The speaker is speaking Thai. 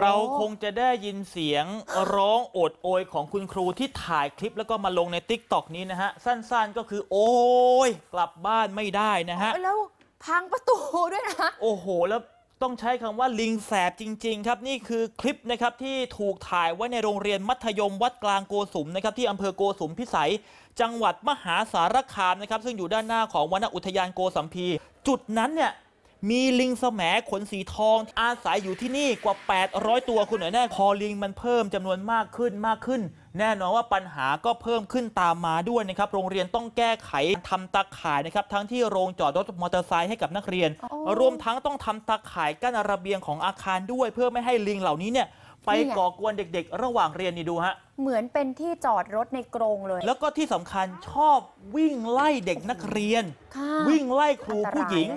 เราคงจะได้ยินเสียงร้องโอดโอยของคุณครูที่ถ่ายคลิปแล้วก็มาลงในติ๊กต็อกนี้นะฮะ สั้นๆก็คือ โอ้ยกลับบ้านไม่ได้นะฮะ แล้วพังประตูด้วยนะโอ้โห แล้วต้องใช้คำว่าลิงแสบจริง ๆ ครับนี่คือคลิปนะครับที่ถูกถ่ายไว้ในโรงเรียนมัธยมวัดกลางโกสุมนะครับที่อำเภอโกสุมพิสัย จังหวัดมหาสารคามนะครับ ซึ่งอยู่ด้านหน้าของวดอุทยานโกสัมพีจุดนั้นเนี่ยมีลิงสมแขนสีทอง อาศัยอยู่ที่นี่กว่า 800 ตัวคุณหน่อยแน่พอลิงมันเพิ่มจำนวนมากขึ้นมากขึ้น แน่นอนว่าปัญหาก็เพิ่มขึ้นตามมาด้วยนะครับ โรงเรียนต้องแก้ไขทำตาข่ายนะครับ ทั้งที่โรงจอดรถมอเตอร์ไซค์ให้กับนักเรียน รวมทั้งต้องทำตาข่ายกั้นระเบียงของอาคารด้วย เพื่อไม่ให้ลิงเหล่านี้เนี่ยไปก่อกวนเด็กๆ ระหว่างเรียนนี่ดูฮะเหมือนเป็นที่จอดรถในกรงเลย แล้วก็ที่สำคัญชอบวิ่งไล่เด็กนักเรียน วิ่งไล่ครูผู้หญิง